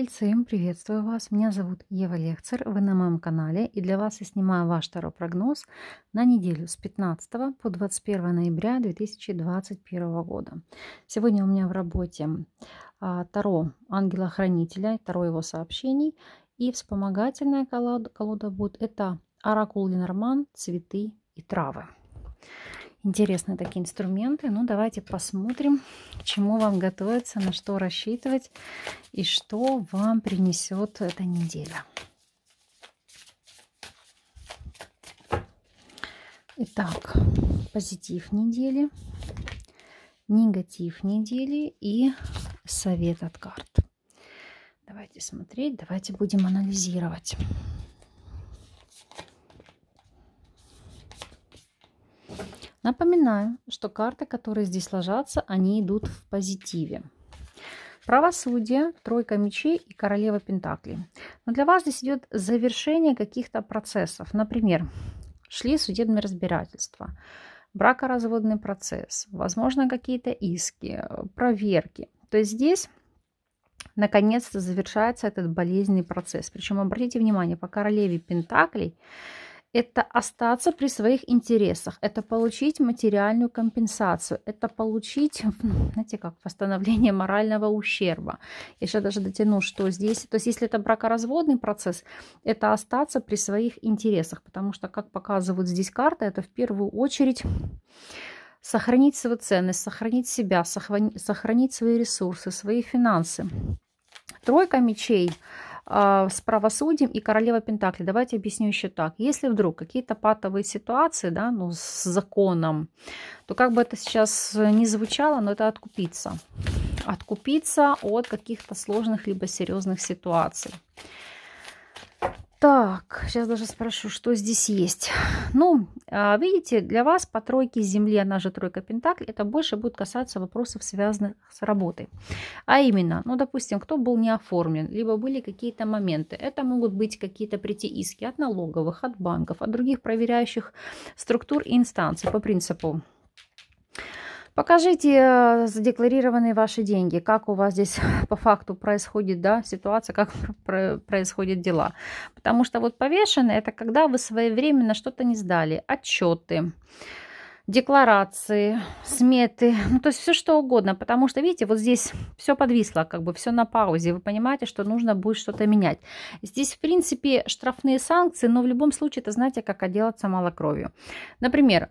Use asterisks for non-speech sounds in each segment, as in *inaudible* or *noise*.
Тельцы, приветствую вас. Меня зовут Ева Лехцер. Вы на моем канале. И для вас я снимаю ваш прогноз на неделю с 15 по 21 ноября 2021 года. Сегодня у меня в работе а, Таро Ангела-Хранителя, Таро его сообщений. И вспомогательная колода, колода будет это Оракул Ленорман, Цветы и Травы. Интересны такие инструменты. Ну, давайте посмотрим, к чему вам готовиться, на что рассчитывать и что вам принесет эта неделя. Итак, позитив недели, негатив недели и совет от карт. Давайте смотреть, давайте будем анализировать. Напоминаю, что карты, которые здесь ложатся, они идут в позитиве. Правосудие, тройка мечей и королева пентаклей. Но для вас здесь идет завершение каких-то процессов. Например, шли судебные разбирательства, бракоразводный процесс, возможно, какие-то иски, проверки. То есть здесь наконец-то завершается этот болезненный процесс. Причем обратите внимание, по королеве пентаклей – это остаться при своих интересах, это получить материальную компенсацию, это получить, *laughs* знаете, как восстановление морального ущерба. Я сейчас даже дотяну, что здесь, то есть если это бракоразводный процесс, это остаться при своих интересах, потому что, как показывают здесь карты, это в первую очередь сохранить свою ценность, сохранить себя, сохранить свои ресурсы, свои финансы. Тройка мечей – а, с правосудием и королева пентаклей. Давайте объясню еще так. Если вдруг какие-то патовые ситуации, да, ну, с законом, то как бы это сейчас не звучало, но это откупиться. Откупиться от каких-то сложных либо серьезных ситуаций. Так, сейчас даже спрошу, что здесь есть. Ну, а, видите, для вас по тройке Земли, она же тройка Пентакль, это больше будет касаться вопросов, связанных с работой. А именно, ну, допустим, кто был не оформлен, либо были какие-то моменты. Это могут быть какие-то прийти иски от налоговых, от банков, от других проверяющих структур и инстанций по принципу Покажите э, задекларированные ваши деньги, как у вас здесь *laughs* по факту происходит да, ситуация, как *laughs* происходят дела. Потому что вот повешенные – это когда вы своевременно что-то не сдали, отчеты, декларации, сметы, ну, то есть все что угодно, потому что, видите, вот здесь все подвисло, как бы все на паузе, вы понимаете, что нужно будет что-то менять. Здесь, в принципе, штрафные санкции, но в любом случае, это знаете, как отделаться малокровью. Например,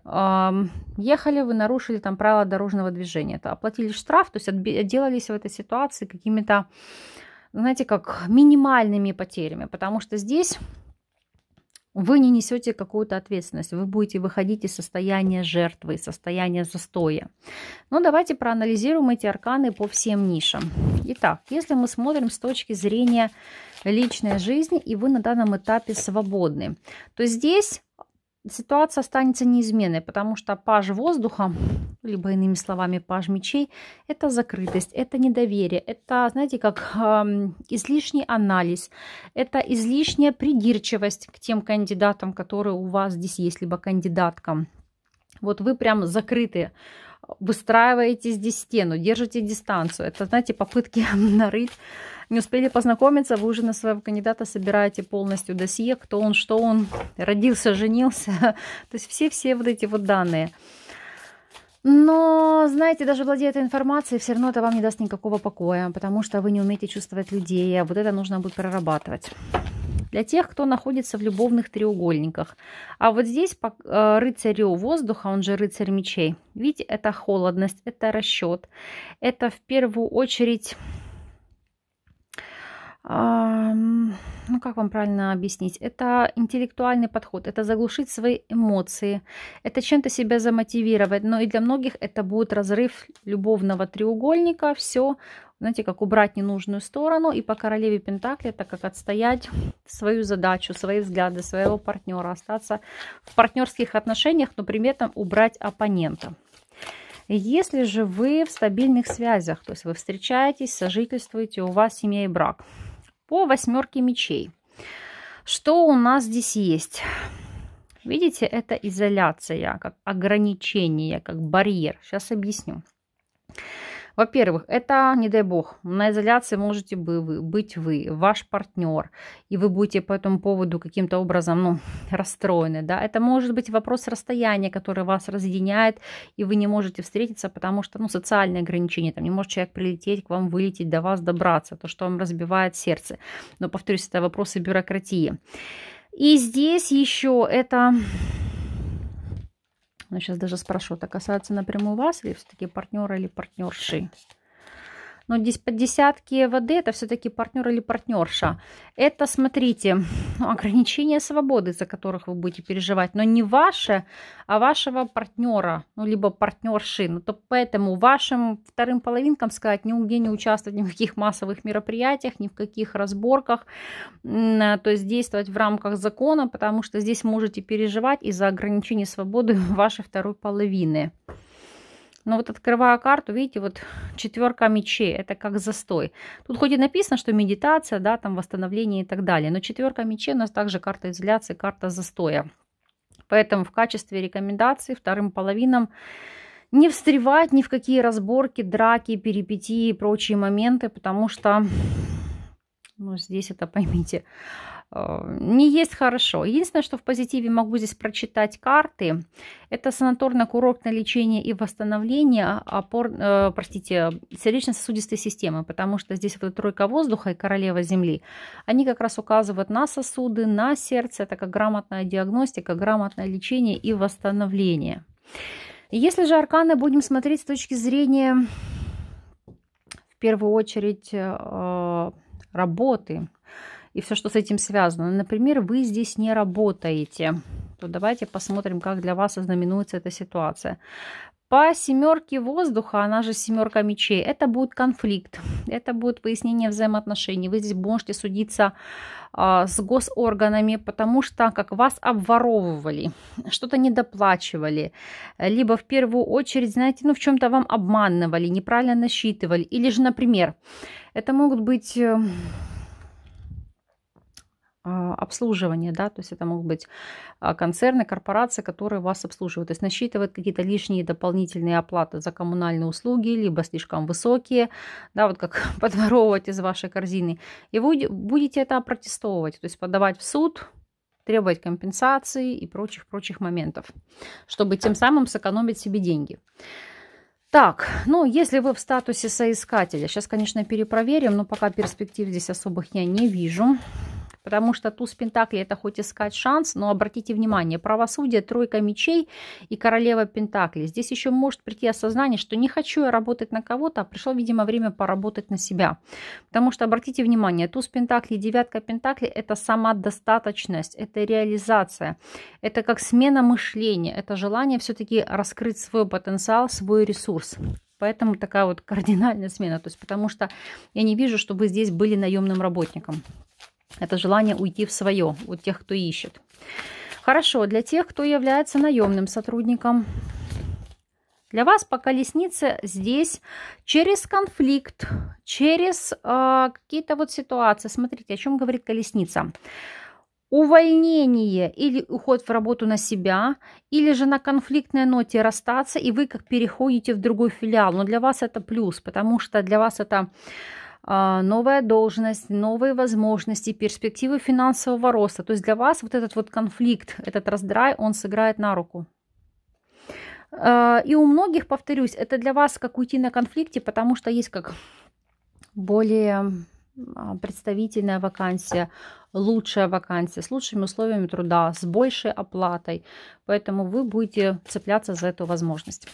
ехали вы, нарушили там правила дорожного движения, то оплатили штраф, то есть отделались в этой ситуации какими-то, знаете, как минимальными потерями, потому что здесь вы не несете какую-то ответственность, вы будете выходить из состояния жертвы, из состояния застоя. Но давайте проанализируем эти арканы по всем нишам. Итак, если мы смотрим с точки зрения личной жизни, и вы на данном этапе свободны, то здесь ситуация останется неизменной, потому что паж воздуха, либо иными словами паж мечей, это закрытость, это недоверие, это, знаете, как э, излишний анализ, это излишняя придирчивость к тем кандидатам, которые у вас здесь есть, либо кандидаткам. Вот вы прям закрыты, выстраиваете здесь стену, держите дистанцию. Это, знаете, попытки *laughs* нарыть не успели познакомиться, вы уже на своего кандидата собираете полностью досье, кто он, что он, родился, женился. *laughs* То есть все-все вот эти вот данные. Но, знаете, даже владея этой информацией, все равно это вам не даст никакого покоя, потому что вы не умеете чувствовать людей, а вот это нужно будет прорабатывать. Для тех, кто находится в любовных треугольниках. А вот здесь э, рыцарю воздуха, он же рыцарь мечей. Видите, это холодность, это расчет. Это в первую очередь ну как вам правильно объяснить, это интеллектуальный подход, это заглушить свои эмоции, это чем-то себя замотивировать, но и для многих это будет разрыв любовного треугольника, все, знаете, как убрать ненужную сторону и по королеве Пентакли, это как отстоять свою задачу, свои взгляды, своего партнера, остаться в партнерских отношениях, но при этом убрать оппонента. Если же вы в стабильных связях, то есть вы встречаетесь, сожительствуете, у вас семья и брак – по восьмерке мечей. Что у нас здесь есть? Видите, это изоляция, как ограничение, как барьер. Сейчас объясню. Во-первых, это, не дай бог, на изоляции можете бы вы, быть вы, ваш партнер, и вы будете по этому поводу каким-то образом ну, *laughs* расстроены. Да? Это может быть вопрос расстояния, который вас разъединяет, и вы не можете встретиться, потому что ну, социальные ограничения, там не может человек прилететь к вам, вылететь, до вас добраться, то, что вам разбивает сердце. Но, повторюсь, это вопросы бюрократии. И здесь еще это ну, сейчас даже спрошу, это касается напрямую вас или все-таки партнера или партнерши? но здесь под десятки воды это все-таки партнер или партнерша. Это, смотрите, *laughs* ограничение свободы, за которых вы будете переживать, но не ваше, а вашего партнера, ну, либо партнерши. Ну, то поэтому вашим вторым половинкам сказать нигде не участвовать ни в каких массовых мероприятиях, ни в каких разборках, э, то есть действовать в рамках закона, потому что здесь можете переживать из-за ограничения свободы *laughs* вашей второй половины. Но вот открывая карту, видите, вот четверка мечей, это как застой. Тут хоть и написано, что медитация, да, там восстановление и так далее, но четверка мечей у нас также карта изоляции, карта застоя. Поэтому в качестве рекомендации вторым половинам не встревать ни в какие разборки, драки, перипетии и прочие моменты, потому что, ну, здесь это поймите, Э, не есть хорошо. Единственное, что в позитиве могу здесь прочитать карты, это санаторно-курортное лечение и восстановление а, опор, э, простите, сердечно-сосудистой системы, потому что здесь вот тройка воздуха и королева земли, они как раз указывают на сосуды, на сердце, это как грамотная диагностика, грамотное лечение и восстановление. Если же арканы будем смотреть с точки зрения, в первую очередь, э, работы, и все, что с этим связано. Ну, например, вы здесь не работаете, то давайте посмотрим, как для вас ознаменуется эта ситуация. По семерке воздуха, она же семерка мечей, это будет конфликт, это будет выяснение взаимоотношений. Вы здесь можете судиться э, с госорганами, потому что как вас обворовывали, что-то недоплачивали, либо в первую очередь, знаете, ну в чем-то вам обманывали, неправильно насчитывали. Или же, например, это могут быть э, а, обслуживание, да, то есть это могут быть а, концерны, корпорации, которые вас обслуживают, то есть насчитывают какие-то лишние дополнительные оплаты за коммунальные услуги, либо слишком высокие, да, вот как *laughs* подворовывать из вашей корзины, и вы будете это опротестовывать, то есть подавать в суд, требовать компенсации и прочих-прочих моментов, чтобы тем самым сэкономить себе деньги. Так, ну, если вы в статусе соискателя, сейчас, конечно, перепроверим, но пока перспектив здесь особых я не вижу. Потому что туз Пентакли это хоть искать шанс, но обратите внимание, правосудие, тройка мечей и королева Пентакли. Здесь еще может прийти осознание, что не хочу я работать на кого-то, а пришло, видимо, время поработать на себя. Потому что обратите внимание, туз Пентакли, девятка Пентакли это самодостаточность, это реализация, это как смена мышления, это желание все-таки раскрыть свой потенциал, свой ресурс. Поэтому такая вот кардинальная смена. То есть потому что я не вижу, чтобы здесь были наемным работником. Это желание уйти в свое у тех, кто ищет. Хорошо, для тех, кто является наемным сотрудником. Для вас по колеснице здесь через конфликт, через э, какие-то вот ситуации. Смотрите, о чем говорит колесница увольнение или уход в работу на себя, или же на конфликтной ноте расстаться, и вы как переходите в другой филиал. Но для вас это плюс, потому что для вас это а, новая должность, новые возможности, перспективы финансового роста. То есть для вас вот этот вот конфликт, этот раздрай, он сыграет на руку. А, и у многих, повторюсь, это для вас как уйти на конфликте, потому что есть как более а, представительная вакансия, лучшая вакансия, с лучшими условиями труда, с большей оплатой. Поэтому вы будете цепляться за эту возможность.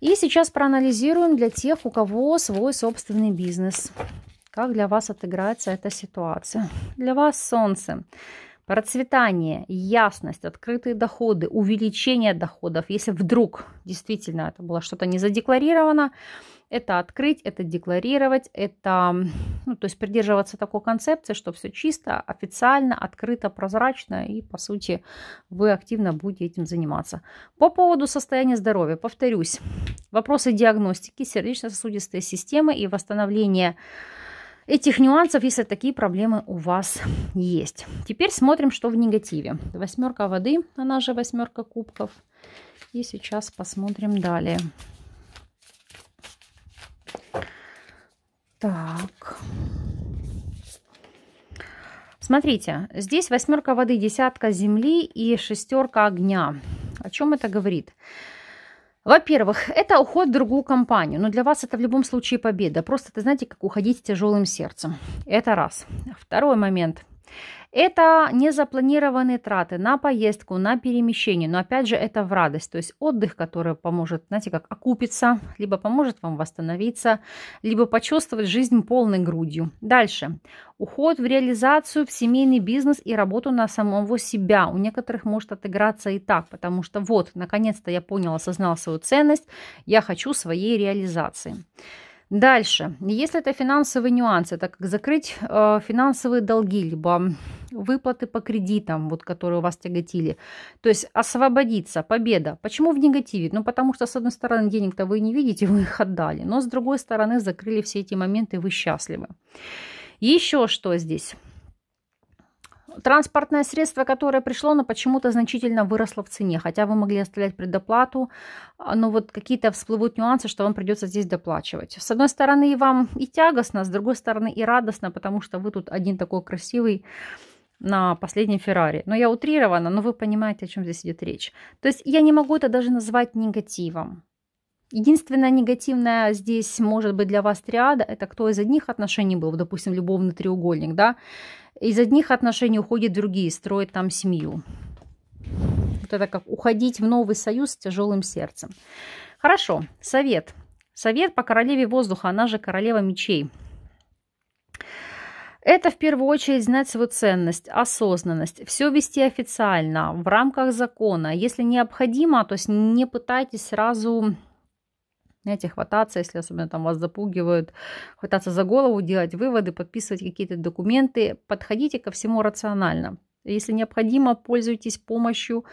И сейчас проанализируем для тех, у кого свой собственный бизнес. Как для вас отыграется эта ситуация? Для вас солнце процветание, ясность, открытые доходы, увеличение доходов. Если вдруг действительно это было что-то не задекларировано, это открыть, это декларировать, это, ну, то есть придерживаться такой концепции, что все чисто, официально, открыто, прозрачно, и, по сути, вы активно будете этим заниматься. По поводу состояния здоровья, повторюсь, вопросы диагностики сердечно-сосудистой системы и восстановления этих нюансов, если такие проблемы у вас есть. Теперь смотрим, что в негативе. Восьмерка воды, она же восьмерка кубков. И сейчас посмотрим далее. Так. Смотрите, здесь восьмерка воды, десятка земли и шестерка огня. О чем это говорит? Во-первых, это уход в другую компанию, но для вас это в любом случае победа. Просто, ты знаете, как уходить с тяжелым сердцем. Это раз. Второй момент – это незапланированные траты на поездку, на перемещение, но опять же это в радость, то есть отдых, который поможет, знаете, как окупиться, либо поможет вам восстановиться, либо почувствовать жизнь полной грудью. Дальше. Уход в реализацию, в семейный бизнес и работу на самого себя. У некоторых может отыграться и так, потому что вот, наконец-то я понял, осознал свою ценность, я хочу своей реализации. Дальше, если это финансовые нюансы, так как закрыть э, финансовые долги, либо выплаты по кредитам, вот, которые у вас тяготили, то есть освободиться, победа. Почему в негативе? Ну, потому что, с одной стороны, денег-то вы не видите, *laughs* вы их отдали, но, с другой стороны, закрыли все эти моменты, вы счастливы. Еще что здесь? Транспортное средство, которое пришло, оно почему-то значительно выросло в цене, хотя вы могли оставлять предоплату, но вот какие-то всплывут нюансы, что вам придется здесь доплачивать. С одной стороны, вам и тягостно, с другой стороны, и радостно, потому что вы тут один такой красивый на последнем Феррари. Но я утрирована, но вы понимаете, о чем здесь идет речь. То есть я не могу это даже назвать негативом. Единственная негативная здесь может быть для вас триада, это кто из одних отношений был, допустим, любовный треугольник, да, из одних отношений уходит другие, строят там семью. Вот это как уходить в новый союз с тяжелым сердцем. Хорошо, совет. Совет по королеве воздуха, она же королева мечей. Это в первую очередь знать свою ценность, осознанность, все вести официально, в рамках закона. Если необходимо, то есть не пытайтесь сразу знаете, хвататься, если особенно там вас запугивают, хвататься за голову, делать выводы, подписывать какие-то документы. Подходите ко всему рационально. Если необходимо, пользуйтесь помощью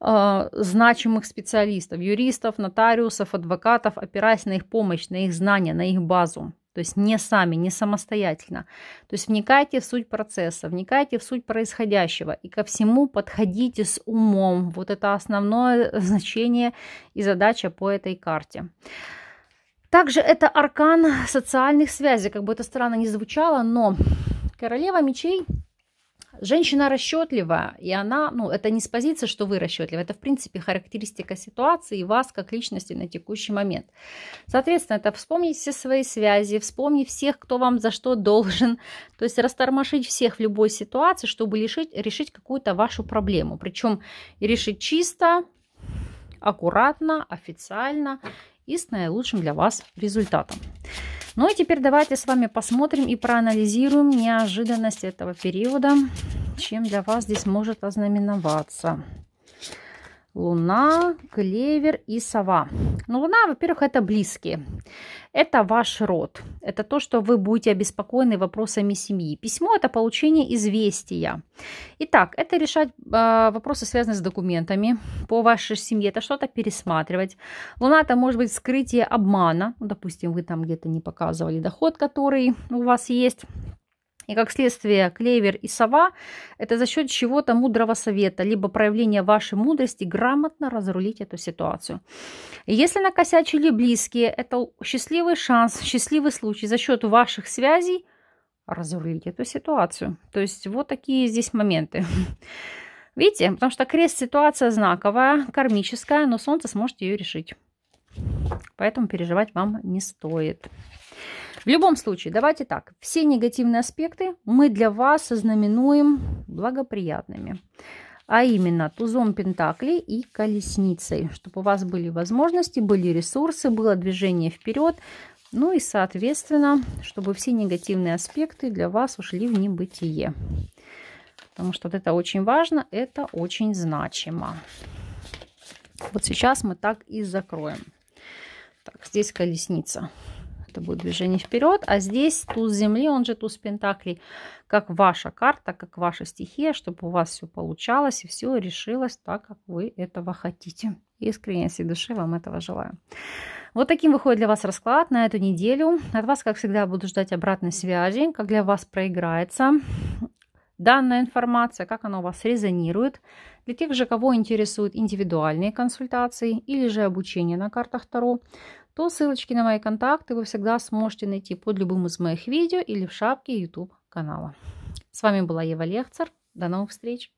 а, значимых специалистов, юристов, нотариусов, адвокатов, опираясь на их помощь, на их знания, на их базу. То есть не сами, не самостоятельно. То есть вникайте в суть процесса, вникайте в суть происходящего и ко всему подходите с умом. Вот это основное *laughs* значение и задача по этой карте. Также это аркан социальных связей, как бы это странно не звучало, но королева мечей – Женщина расчетлива, и она, ну, это не с позиции, что вы расчетливы, это, в принципе, характеристика ситуации и вас как личности на текущий момент. Соответственно, это вспомнить все свои связи, вспомнить всех, кто вам за что должен, *laughs* то есть растормошить всех в любой ситуации, чтобы решить, решить какую-то вашу проблему. Причем решить чисто, аккуратно, официально и с наилучшим для вас результатом. Ну и теперь давайте с вами посмотрим и проанализируем неожиданность этого периода, чем для вас здесь может ознаменоваться. Луна, клевер и сова. Ну, луна, во-первых, это близкие. Это ваш род. Это то, что вы будете обеспокоены вопросами семьи. Письмо – это получение известия. Итак, это решать э, вопросы, связанные с документами по вашей семье. Это что-то пересматривать. Луна – это может быть скрытие обмана. Ну, допустим, вы там где-то не показывали доход, который у вас есть и как следствие клевер и сова – это за счет чего-то мудрого совета, либо проявления вашей мудрости грамотно разрулить эту ситуацию. И если накосячили близкие, это счастливый шанс, счастливый случай за счет ваших связей разрулить эту ситуацию. То есть вот такие здесь моменты. *laughs* Видите, потому что крест ситуация знаковая, кармическая, но солнце сможет ее решить. Поэтому переживать вам не стоит. В любом случае, давайте так. Все негативные аспекты мы для вас знаменуем благоприятными. А именно тузом Пентакли и колесницей, чтобы у вас были возможности, были ресурсы, было движение вперед. Ну и, соответственно, чтобы все негативные аспекты для вас ушли в небытие. Потому что вот это очень важно, это очень значимо. Вот сейчас мы так и закроем. Так, здесь колесница это будет движение вперед. А здесь туз земли, он же туз пентаклей, как ваша карта, как ваша стихия, чтобы у вас все получалось и все решилось так, как вы этого хотите. Искренне всей души вам этого желаю. Вот таким выходит для вас расклад на эту неделю. От вас, как всегда, буду ждать обратной связи, как для вас проиграется данная информация, как она у вас резонирует. Для тех же, кого интересуют индивидуальные консультации или же обучение на картах Таро, то ссылочки на мои контакты вы всегда сможете найти под любым из моих видео или в шапке YouTube канала. С вами была Ева Лехцер. До новых встреч!